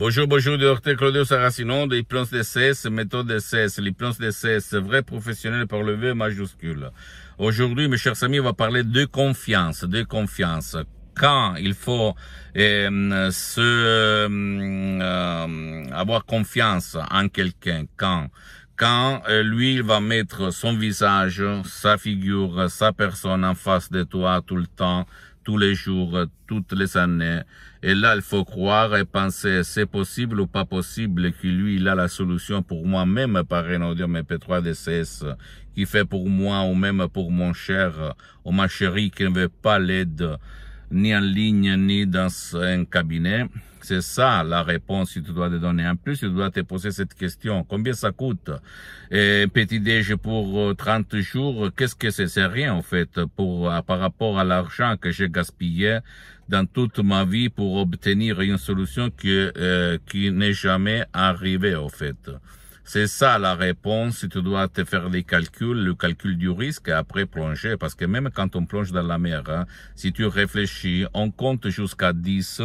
Bonjour, bonjour, docteur Claudio Saracinon, de l'hypnose de cesse, méthode de cesse, l'hypnose de cesse, vrai professionnel par le V majuscule. Aujourd'hui, mes chers amis, on va parler de confiance, de confiance. Quand il faut euh, se euh, euh avoir confiance en quelqu'un, quand quand euh, lui il va mettre son visage, sa figure, sa personne en face de toi tout le temps, tous les jours, toutes les années. Et là, il faut croire et penser, c'est possible ou pas possible que lui, il a la solution pour moi, même par audio MP3 DCS, qui fait pour moi ou même pour mon cher ou ma chérie qui ne veut pas l'aide ni en ligne, ni dans un cabinet. C'est ça la réponse si tu dois te donner. En plus, tu dois te poser cette question. Combien ça coûte Petit déj pour 30 euh, jours, qu'est-ce que c'est C'est rien en fait pour, euh, par rapport à l'argent que j'ai gaspillé dans toute ma vie pour obtenir une solution qui euh, n'est jamais arrivée en fait. C'est ça la réponse tu dois te faire les calculs, le calcul du risque et après plonger. Parce que même quand on plonge dans la mer, hein, si tu réfléchis, on compte jusqu'à 10,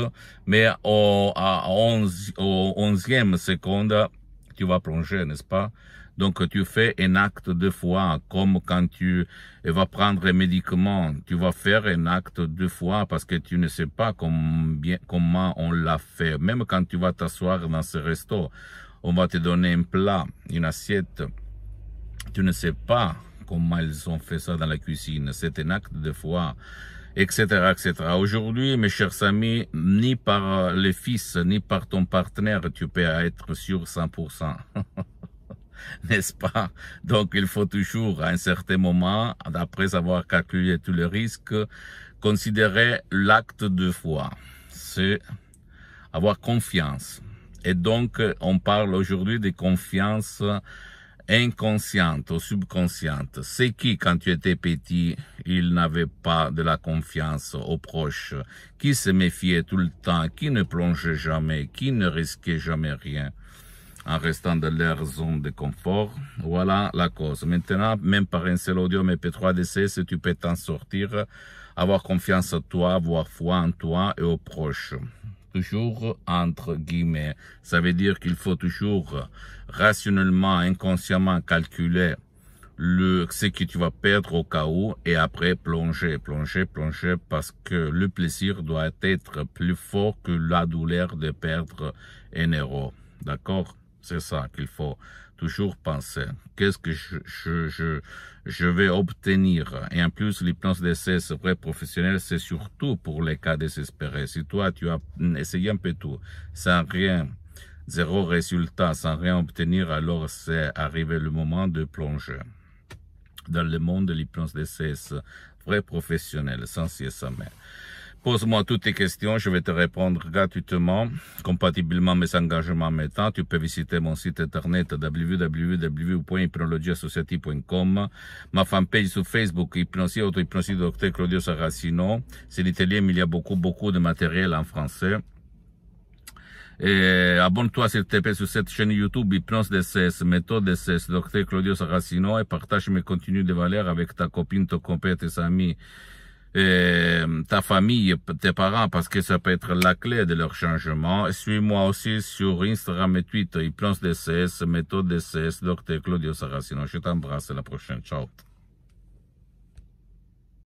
mais au, à 11, au 11e seconde, tu vas plonger, n'est-ce pas donc tu fais un acte de foi comme quand tu vas prendre un médicament, tu vas faire un acte deux fois parce que tu ne sais pas combien, comment on l'a fait. Même quand tu vas t'asseoir dans ce resto, on va te donner un plat, une assiette. Tu ne sais pas comment ils ont fait ça dans la cuisine. C'est un acte de foi, etc. etc. Aujourd'hui, mes chers amis, ni par les fils, ni par ton partenaire, tu peux être sûr 100%. N'est-ce pas Donc, il faut toujours, à un certain moment, après avoir calculé tous les risques, considérer l'acte de foi. C'est avoir confiance. Et donc, on parle aujourd'hui de confiance inconsciente ou subconsciente. C'est qui, quand tu étais petit, il n'avait pas de la confiance aux proches, qui se méfiait tout le temps, qui ne plongeait jamais, qui ne risquait jamais rien en restant dans leur zone de confort. Voilà la cause. Maintenant, même par un seul audio MP3DC, si tu peux t'en sortir, avoir confiance en toi, avoir foi en toi et aux proches toujours entre guillemets. Ça veut dire qu'il faut toujours rationnellement, inconsciemment calculer le, ce que tu vas perdre au cas où et après plonger, plonger, plonger parce que le plaisir doit être plus fort que la douleur de perdre un héros D'accord c'est ça qu'il faut toujours penser. Qu'est-ce que je, je, vais obtenir Et en plus, l'hypnose d'essai, c'est vrai, professionnel, c'est surtout pour les cas désespérés. Si toi, tu as essayé un peu tout, sans rien, zéro résultat, sans rien obtenir, alors c'est arrivé le moment de plonger dans le monde de l'hypnose d'essai, vrai professionnel, sans mère Pose-moi toutes tes questions, je vais te répondre gratuitement, compatiblement mes engagements mettant. Tu peux visiter mon site internet www.hypnologieassociative.com, ma fanpage sur Facebook, Hypnosie Auto-Hypnosie Docteur Claudio Saracino. C'est l'italien, mais il y a beaucoup, beaucoup de matériel en français. Et abonne-toi s'il te plaît sur cette chaîne YouTube Hypnose DSS, méthode DSS, Docteur Claudio Saracino et partage mes contenus de valeur avec ta copine, ton compère, tes amis et euh, ta famille, tes parents, parce que ça peut être la clé de leur changement. Suis-moi aussi sur Instagram et Twitter, Implants DCS, Méthode Dr Claudio Saracino. Je t'embrasse, à la prochaine, ciao.